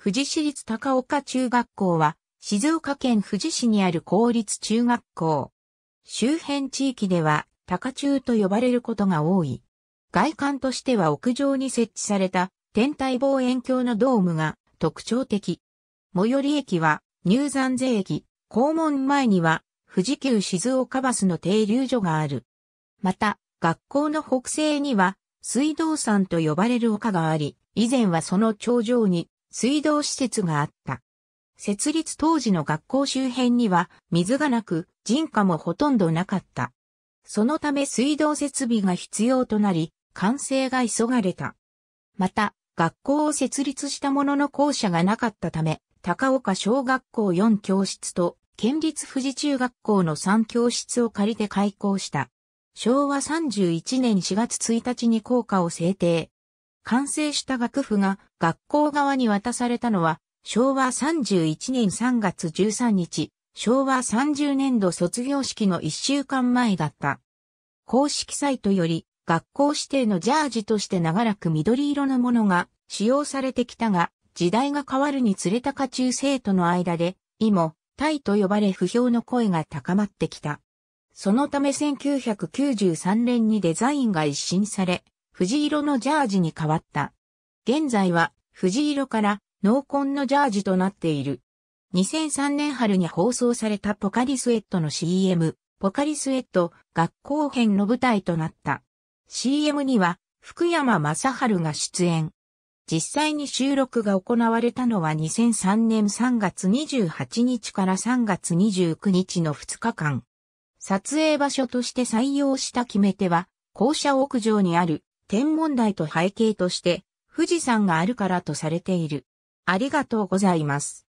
富士市立高岡中学校は、静岡県富士市にある公立中学校。周辺地域では、高中と呼ばれることが多い。外観としては屋上に設置された天体望遠鏡のドームが特徴的。最寄り駅は入山税駅、校門前には富士急静岡バスの停留所がある。また、学校の北西には水道山と呼ばれる丘があり、以前はその頂上に水道施設があった。設立当時の学校周辺には水がなく人家もほとんどなかった。そのため水道設備が必要となり、完成が急がれた。また、学校を設立したものの校舎がなかったため、高岡小学校4教室と県立富士中学校の3教室を借りて開校した。昭和31年4月1日に校歌を制定。完成した楽譜が学校側に渡されたのは、昭和31年3月13日、昭和30年度卒業式の1週間前だった。公式サイトより、学校指定のジャージとして長らく緑色のものが使用されてきたが、時代が変わるにつれた家中生徒の間で、今、タイと呼ばれ不評の声が高まってきた。そのため1993年にデザインが一新され、藤色のジャージに変わった。現在は藤色から濃紺のジャージとなっている。2003年春に放送されたポカリスエットの CM、ポカリスエット学校編の舞台となった。CM には福山雅治が出演。実際に収録が行われたのは2003年3月28日から3月29日の2日間。撮影場所として採用した決め手は、校舎屋上にある天文台と背景として富士山があるからとされている。ありがとうございます。